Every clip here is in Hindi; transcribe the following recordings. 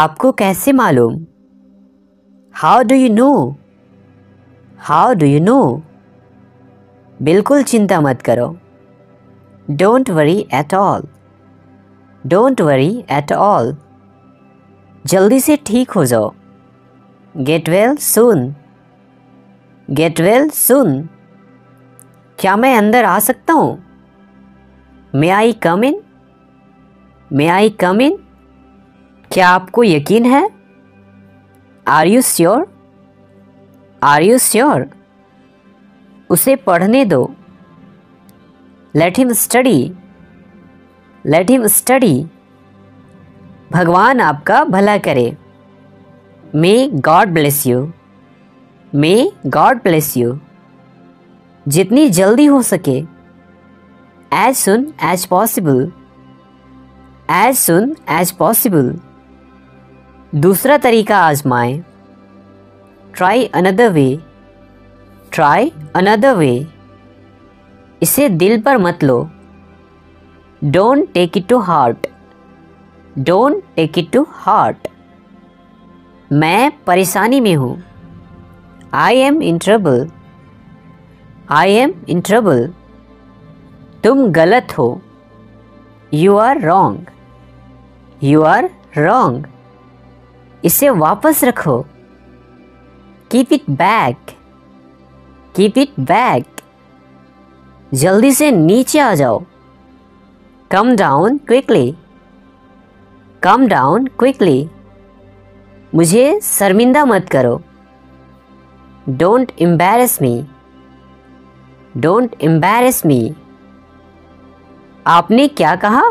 आपको कैसे मालूम how do you know how do you know बिल्कुल चिंता मत करो don't worry at all don't worry at all जल्दी से ठीक हो जाओ get well soon get well soon क्या मैं अंदर आ सकता हूँ मे आई कम इन मे आई कम इन क्या आपको यकीन है are you sure are you sure उसे पढ़ने दो let him study let him study भगवान आपका भला करे may God bless you may God bless you जितनी जल्दी हो सके as soon as possible as soon as possible दूसरा तरीका आजमाएं try another way try another way इसे दिल पर मत लो don't take it to heart don't take it to heart मैं परेशानी में हूँ I am in trouble I am in trouble तुम गलत हो you are wrong you are wrong इसे वापस रखो keep it back keep it back जल्दी से नीचे आ जाओ come down quickly come down quickly मुझे शर्मिंदा मत करो don't embarrass me don't embarrass me आपने क्या कहा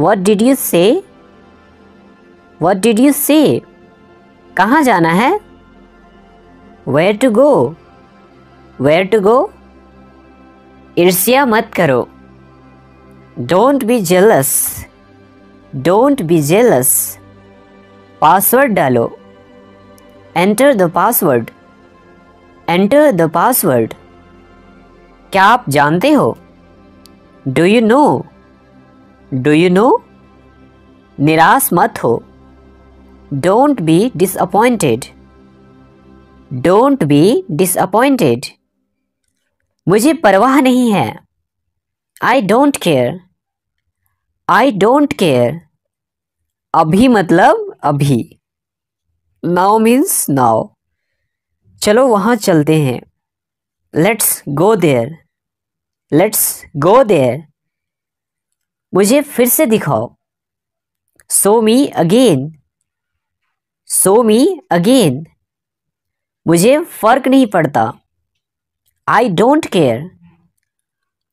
what did you say what did you say कहाँ जाना है where to go where to go ईर्ष्या मत करो don't be jealous don't be jealous password डालो enter the password enter the password क्या आप जानते हो do you know do you know निराश मत हो Don't be disappointed. Don't be disappointed. मुझे परवाह नहीं है I don't care. I don't care. अभी मतलब अभी Now means now. चलो वहां चलते हैं Let's go there. Let's go there. मुझे फिर से दिखाओ Show me again. Show me again मुझे फर्क नहीं पड़ता I don't care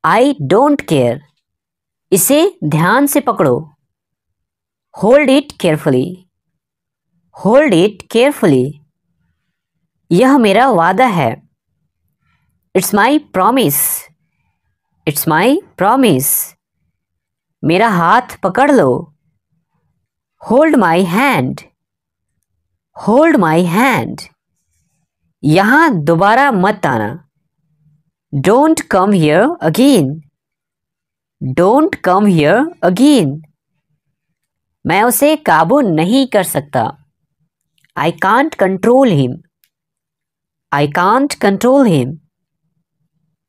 I don't care इसे ध्यान से पकड़ो hold it carefully hold it carefully यह मेरा वादा है it's my promise it's my promise मेरा हाथ पकड़ लो hold my hand hold my hand यहां दोबारा मत आना don't come here again don't come here again मैं उसे काबू नहीं कर सकता I can't control him I can't control him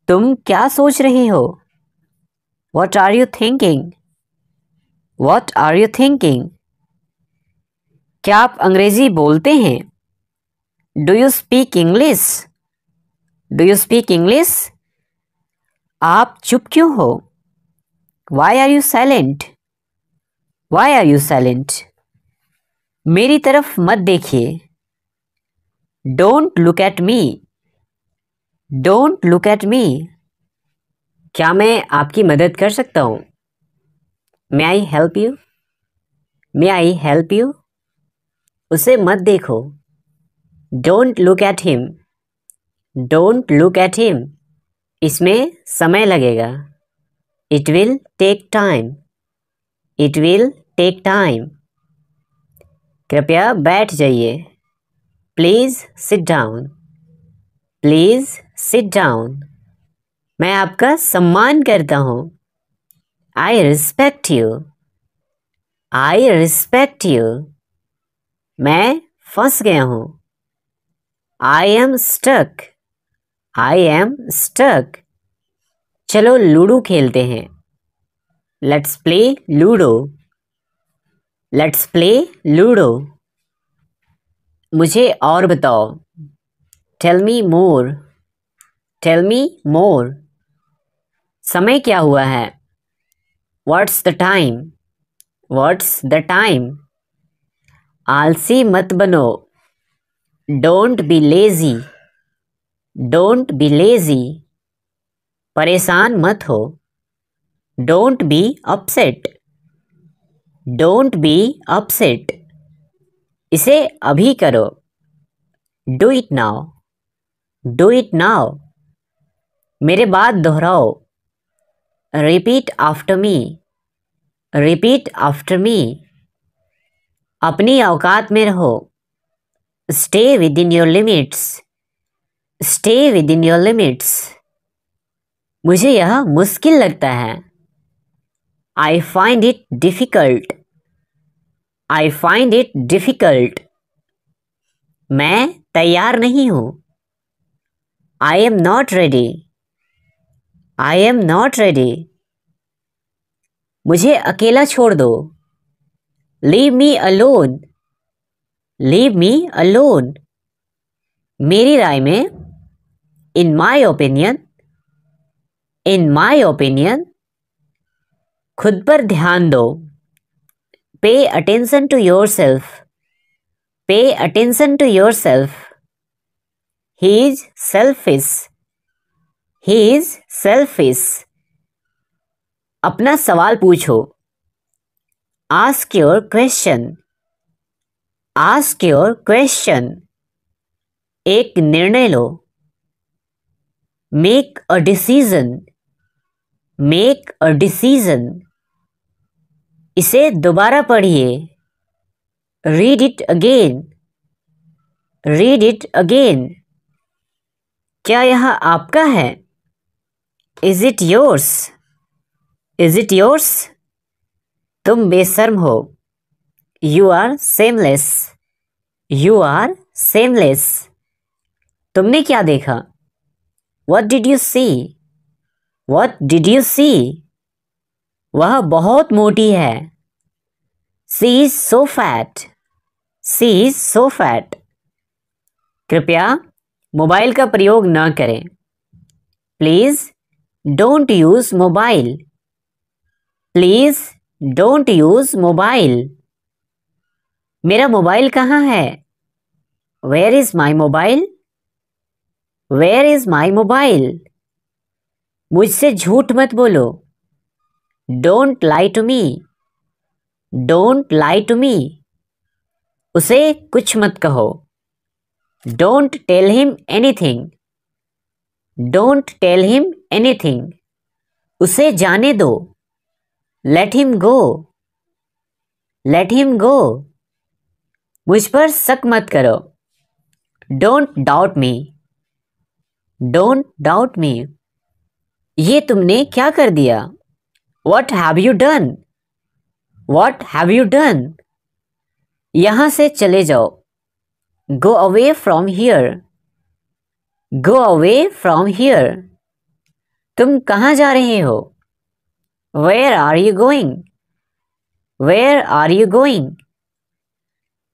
तुम क्या सोच रहे हो what are you thinking what are you thinking क्या आप अंग्रेज़ी बोलते हैं do you speak English do you speak English आप चुप क्यों हो why are you silent why are you silent मेरी तरफ मत देखिए don't look at me don't look at me क्या मैं आपकी मदद कर सकता हूँ may I help you may I help you उसे मत देखो don't look at him don't look at him इसमें समय लगेगा it will take time it will take time कृपया बैठ जाइए please sit down please sit down मैं आपका सम्मान करता हूँ I respect you I respect you मैं फंस गया हूं I am stuck I am stuck चलो लूडो खेलते हैं let's play ludo let's play ludo मुझे और बताओ टेल मी मोर टेल मी मोर समय क्या हुआ है what's the time what's the time आलसी मत बनो don't be lazy don't be lazy परेशान मत हो don't be upset don't be upset इसे अभी करो do it now do it now मेरे बाद दोहराओ repeat after me repeat after me अपनी औकात में रहो stay within your limits stay within your limits मुझे यह मुश्किल लगता है I find it difficult I find it difficult मैं तैयार नहीं हूँ I am not ready I am not ready मुझे अकेला छोड़ दो leave me alone leave me alone मेरी राय में in my opinion in my opinion खुद पर ध्यान दो pay attention to yourself pay attention to yourself he is selfish he is selfish अपना सवाल पूछो Ask your question. Ask your question. एक निर्णय लो Make a decision. Make a decision. इसे दोबारा पढ़िए Read it again. Read it again. क्या यह आपका है Is it yours? Is it yours? तुम बेशर्म हो you are shameless you are shameless तुमने क्या देखा what did you see what did you see वह बहुत मोटी है she is so fat she is so fat कृपया मोबाइल का प्रयोग न करें please don't use mobile please don't use mobile मेरा मोबाइल कहाँ है where is my mobile where is my mobile मुझसे झूठ मत बोलो don't lie to me don't lie to मी उसे कुछ मत कहो don't tell him anything don't tell him anything उसे जाने दो let him go let him go मुझ पर शक मत करो don't doubt me don't doubt me ये तुमने क्या कर दिया what have you done what have you done यहां से चले जाओ go away from here go away from here तुम कहाँ जा रहे हो where are you going where are you going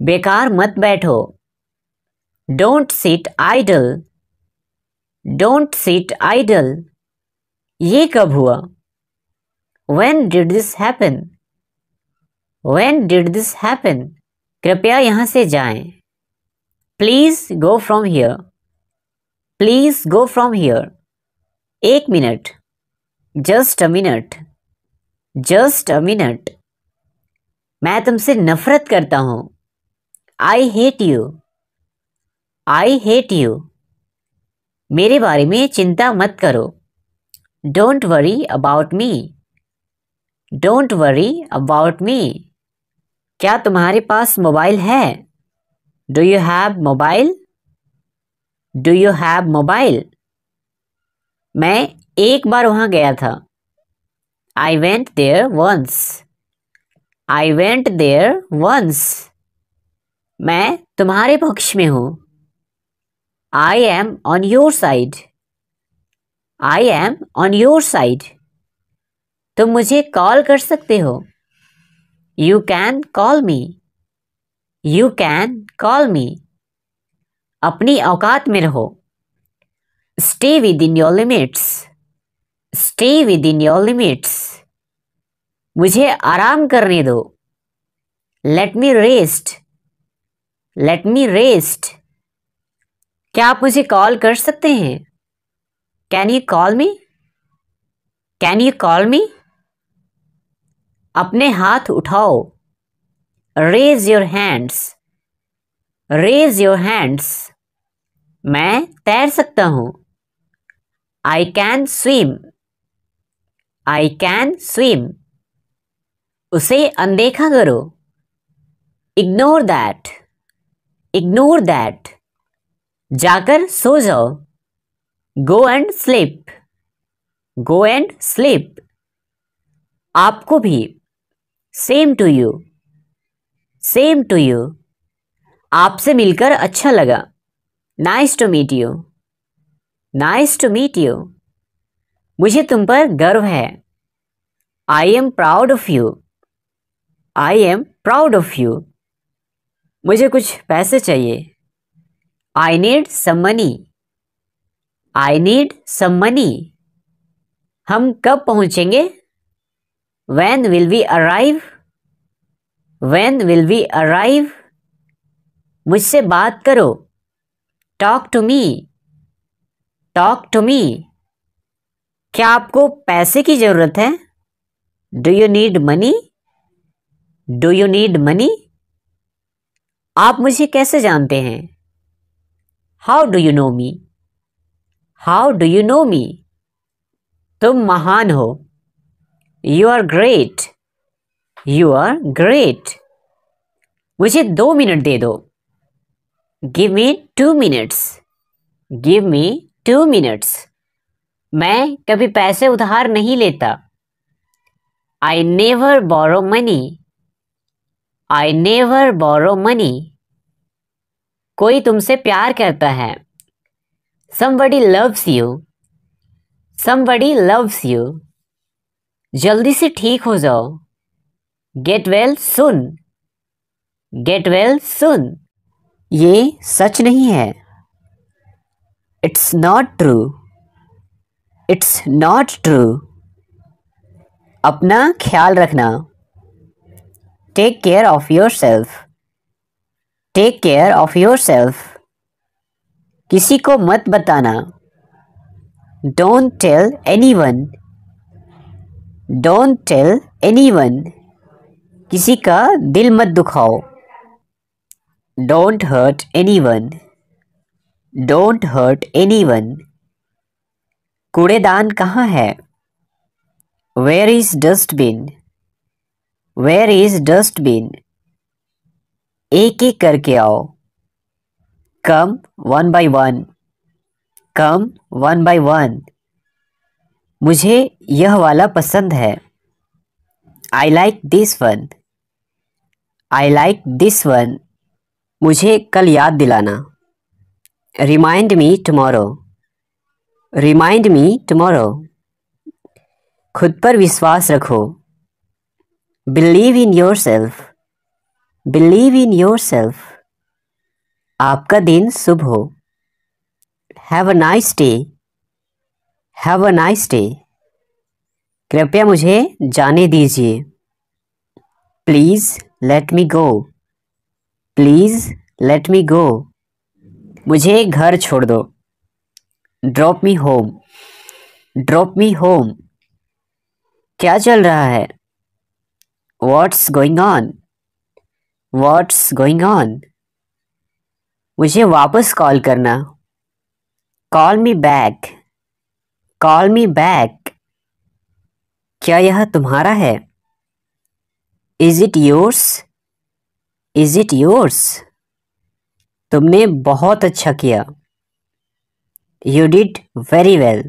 बेकार मत बैठो don't sit idle don't sit idle ये कब हुआ when did this happen when did this happen कृपया यहां से जाएं। Please go from here please go from here एक minute just a minute just a minute मैं तुमसे नफरत करता हूँ I hate you I hate you मेरे बारे में चिंता मत करो don't worry about me don't worry about me क्या तुम्हारे पास मोबाइल है do you have mobile do you have mobile मैं एक बार वहाँ गया था I went there once. I went there once. मैं तुम्हारे पक्ष में हूँ I am on your side I am on your side तुम मुझे कॉल कर सकते हो you can call me you can call me अपनी औकात में रहो stay within your limits stay within your limits मुझे आराम करने दो let me rest let me rest क्या आप मुझे कॉल कर सकते हैं can you call me can you call me अपने हाथ उठाओ raise your hands raise your hands मैं तैर सकता हूं I can swim I can swim उसे अनदेखा करो इग्नोर दैट इग्नोर दैट जाकर सो जाओ go and sleep go and sleep आपको भी same to you same to you आपसे मिलकर अच्छा लगा nice to meet you nice to meet you मुझे तुम पर गर्व है I am proud of you I am proud of you मुझे कुछ पैसे चाहिए I need some money I need some money हम कब पहुंचेंगे when will we arrive when will we arrive मुझसे बात करो talk to me talk to me क्या आपको पैसे की जरूरत है do you need money do you need money आप मुझे कैसे जानते हैं how do you know me how do you know me तुम महान हो you are great you are great मुझे दो मिनट दे दो give me two minutes give me two minutes मैं कभी पैसे उधार नहीं लेता I never borrow money I never borrow money कोई तुमसे प्यार करता है somebody loves you somebody loves you जल्दी से ठीक हो जाओ get well soon get well soon ये सच नहीं है it's not true it's not true अपना ख्याल रखना take care of yourself take care of yourself किसी को मत बताना don't tell anyone don't tell anyone किसी का दिल मत दुखाओ don't hurt anyone don't hurt anyone कूड़ेदान कहाँ है where is dustbin where is dustbin एक एक करके आओ come one by one come one by one मुझे यह वाला पसंद है I like this one I like this one मुझे कल याद दिलाना remind me tomorrow remind me tomorrow खुद पर विश्वास रखो believe in yourself believe in yourself आपका दिन शुभ हो have a nice day have a nice day कृपया मुझे जाने दीजिए please let me go please let me go मुझे घर छोड़ दो drop me home drop me home क्या चल रहा है what's going on what's going on मुझे वापस कॉल करना call me back call me back क्या यह तुम्हारा है is it yours is it yours तुमने बहुत अच्छा किया You did very well.